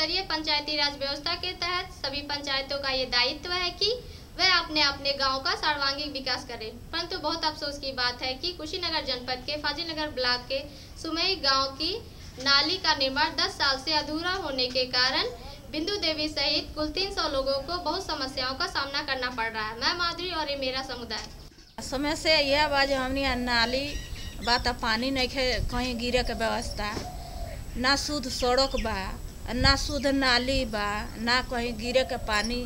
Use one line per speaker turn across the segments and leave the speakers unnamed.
स्तरीय पंचायती राज व्यवस्था के तहत सभी पंचायतों का ये दायित्व है कि वह अपने अपने गांव का सर्वांगीण विकास करें परंतु बहुत अफसोस की बात है कि कुशीनगर जनपद के फाजिलनगर ब्लॉक के सुमई गांव की नाली का निर्माण 10 साल से अधूरा होने के कारण बिंदु देवी सहित कुल 300 लोगों को बहुत समस्याओं का सामना करना पड़ रहा है मैं माधुरी और ये मेरा समुदाय
समय से यह आवाज हमने नाली बात पानी नहीं कहीं गिरे के व्यवस्था ना शुद्ध सड़क बा ना शुद्ध नाली बा ना कहीं गिरे के पानी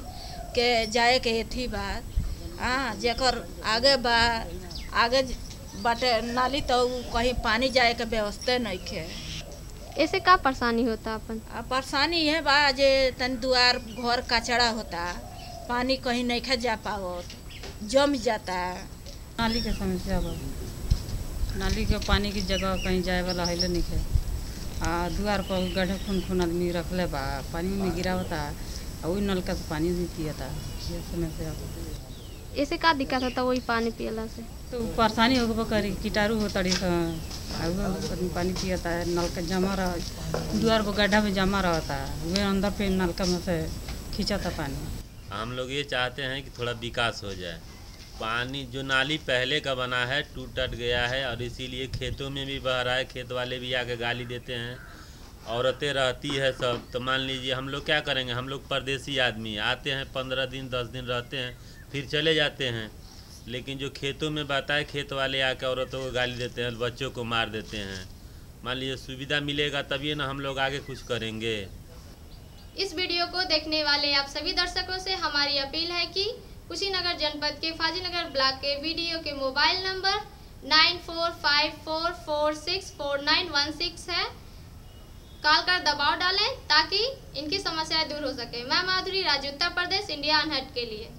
के जाए के अथी बा हाँ जेकर आगे बा आगे बाटे नाली तो कहीं पानी जाए के व्यवस्था नहीं है
ऐसे का परेशानी होता अपन
परेशानी है बा जे तन दुआर घर कचड़ा होता पानी कहीं नहीं खा जा पाओ जम जाता
नाली के समस्या बा नाली के पानी की जगह कहीं जाए वाला है नहीं है आ, दुआर पर गड्ढा खून खून आदमी रखले बा पानी में गिरा होता वही नलका से पानी भी था ये समस्या
ऐसे का दिक्कत होता वही पानी पियला से तो परेशानी होगा करी
कीटाणु होता आदमी पानी पियाता है नलका जमा रह दुआर पर गड्ढा में जमा रहता है वे अंदर पे नलका में से खींचा था पानी
हम लोग ये चाहते हैं कि थोड़ा विकास हो जाए पानी जो नाली पहले का बना है टूट टट गया है और इसीलिए खेतों में भी बह रहा है खेत वाले भी आके गाली देते हैं औरतें रहती है सब तो मान लीजिए हम लोग क्या करेंगे हम लोग परदेसी आदमी आते हैं पंद्रह दिन दस दिन रहते हैं फिर चले जाते हैं लेकिन जो खेतों में बता है खेत वाले आके औरतों को गाली देते हैं बच्चों को मार देते हैं मान लीजिए सुविधा मिलेगा तभी ना हम लोग आगे कुछ करेंगे
इस वीडियो को देखने वाले आप सभी दर्शकों से हमारी अपील है कि कुशीनगर जनपद के फाजीनगर ब्लॉक के वीडियो के mobile number nine four five four four six four nine one six है कॉल कर दबाव डालें ताकि इनकी समस्याएं दूर हो सके मैं माधुरी राज्य उत्तर प्रदेश इंडिया अनहट के लिए